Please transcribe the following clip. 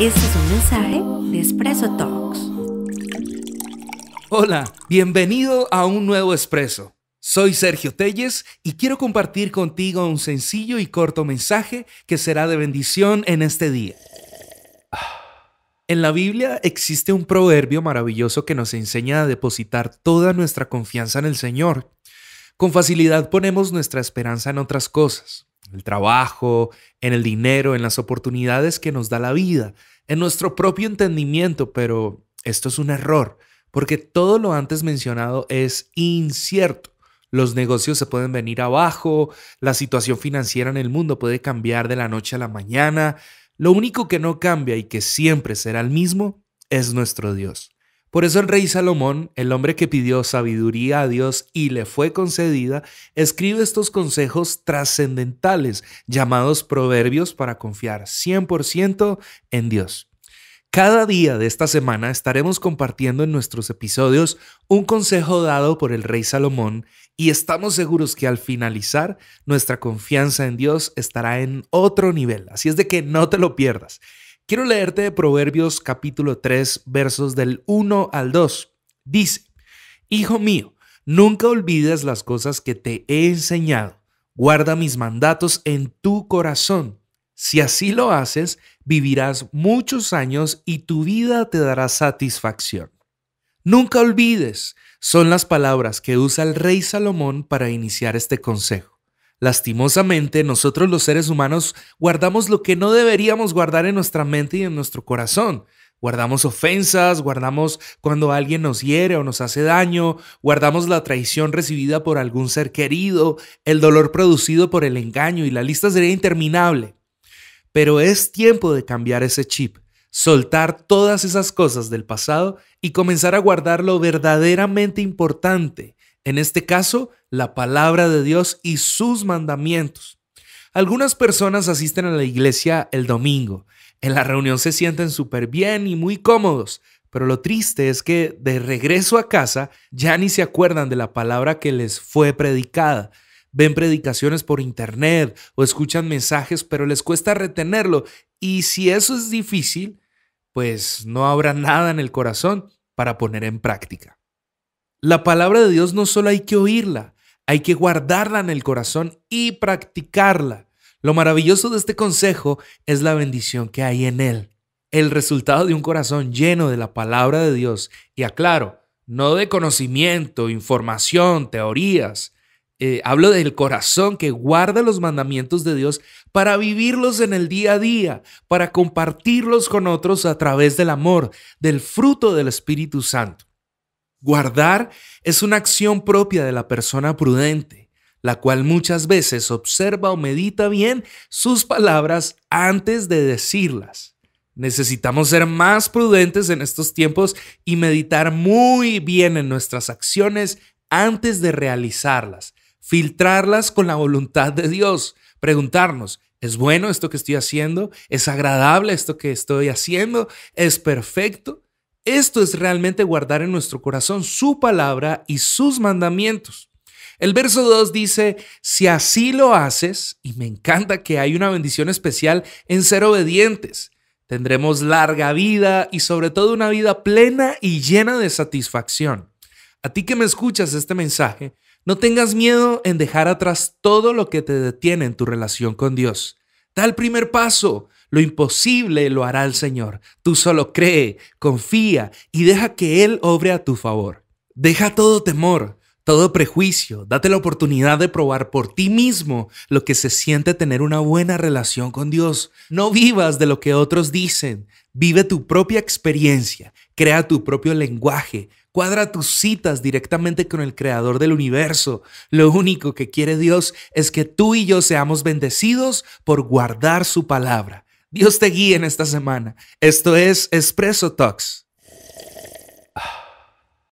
Este es un mensaje de Espresso Talks. Hola, bienvenido a un nuevo Espresso. Soy Sergio Telles y quiero compartir contigo un sencillo y corto mensaje que será de bendición en este día. En la Biblia existe un proverbio maravilloso que nos enseña a depositar toda nuestra confianza en el Señor. Con facilidad ponemos nuestra esperanza en otras cosas el trabajo, en el dinero, en las oportunidades que nos da la vida, en nuestro propio entendimiento, pero esto es un error, porque todo lo antes mencionado es incierto. Los negocios se pueden venir abajo, la situación financiera en el mundo puede cambiar de la noche a la mañana. Lo único que no cambia y que siempre será el mismo es nuestro Dios. Por eso el rey Salomón, el hombre que pidió sabiduría a Dios y le fue concedida, escribe estos consejos trascendentales llamados proverbios para confiar 100% en Dios. Cada día de esta semana estaremos compartiendo en nuestros episodios un consejo dado por el rey Salomón y estamos seguros que al finalizar nuestra confianza en Dios estará en otro nivel, así es de que no te lo pierdas. Quiero leerte de Proverbios capítulo 3, versos del 1 al 2. Dice, Hijo mío, nunca olvides las cosas que te he enseñado. Guarda mis mandatos en tu corazón. Si así lo haces, vivirás muchos años y tu vida te dará satisfacción. Nunca olvides, son las palabras que usa el rey Salomón para iniciar este consejo. Lastimosamente, nosotros los seres humanos guardamos lo que no deberíamos guardar en nuestra mente y en nuestro corazón. Guardamos ofensas, guardamos cuando alguien nos hiere o nos hace daño, guardamos la traición recibida por algún ser querido, el dolor producido por el engaño y la lista sería interminable. Pero es tiempo de cambiar ese chip, soltar todas esas cosas del pasado y comenzar a guardar lo verdaderamente importante, en este caso, la palabra de Dios y sus mandamientos. Algunas personas asisten a la iglesia el domingo. En la reunión se sienten súper bien y muy cómodos, pero lo triste es que de regreso a casa ya ni se acuerdan de la palabra que les fue predicada. Ven predicaciones por internet o escuchan mensajes, pero les cuesta retenerlo. Y si eso es difícil, pues no habrá nada en el corazón para poner en práctica. La palabra de Dios no solo hay que oírla, hay que guardarla en el corazón y practicarla. Lo maravilloso de este consejo es la bendición que hay en él. El resultado de un corazón lleno de la palabra de Dios, y aclaro, no de conocimiento, información, teorías. Eh, hablo del corazón que guarda los mandamientos de Dios para vivirlos en el día a día, para compartirlos con otros a través del amor, del fruto del Espíritu Santo. Guardar es una acción propia de la persona prudente, la cual muchas veces observa o medita bien sus palabras antes de decirlas. Necesitamos ser más prudentes en estos tiempos y meditar muy bien en nuestras acciones antes de realizarlas, filtrarlas con la voluntad de Dios, preguntarnos, ¿es bueno esto que estoy haciendo? ¿Es agradable esto que estoy haciendo? ¿Es perfecto? Esto es realmente guardar en nuestro corazón su palabra y sus mandamientos. El verso 2 dice, si así lo haces, y me encanta que hay una bendición especial en ser obedientes, tendremos larga vida y sobre todo una vida plena y llena de satisfacción. A ti que me escuchas este mensaje, no tengas miedo en dejar atrás todo lo que te detiene en tu relación con Dios. Da el primer paso, lo imposible lo hará el Señor. Tú solo cree, confía y deja que Él obre a tu favor. Deja todo temor, todo prejuicio. Date la oportunidad de probar por ti mismo lo que se siente tener una buena relación con Dios. No vivas de lo que otros dicen. Vive tu propia experiencia. Crea tu propio lenguaje. Cuadra tus citas directamente con el creador del universo. Lo único que quiere Dios es que tú y yo seamos bendecidos por guardar su palabra. Dios te guíe en esta semana. Esto es Espresso Talks.